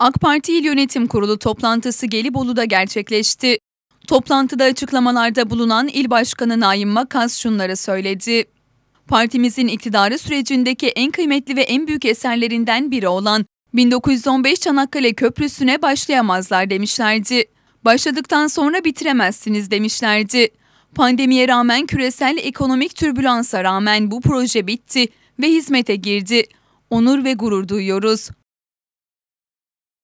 AK Parti İl Yönetim Kurulu toplantısı Gelibolu'da gerçekleşti. Toplantıda açıklamalarda bulunan İl Başkanı Naim Makas şunları söyledi. Partimizin iktidarı sürecindeki en kıymetli ve en büyük eserlerinden biri olan 1915 Çanakkale Köprüsü'ne başlayamazlar demişlerdi. Başladıktan sonra bitiremezsiniz demişlerdi. Pandemiye rağmen küresel ekonomik türbülansa rağmen bu proje bitti ve hizmete girdi. Onur ve gurur duyuyoruz.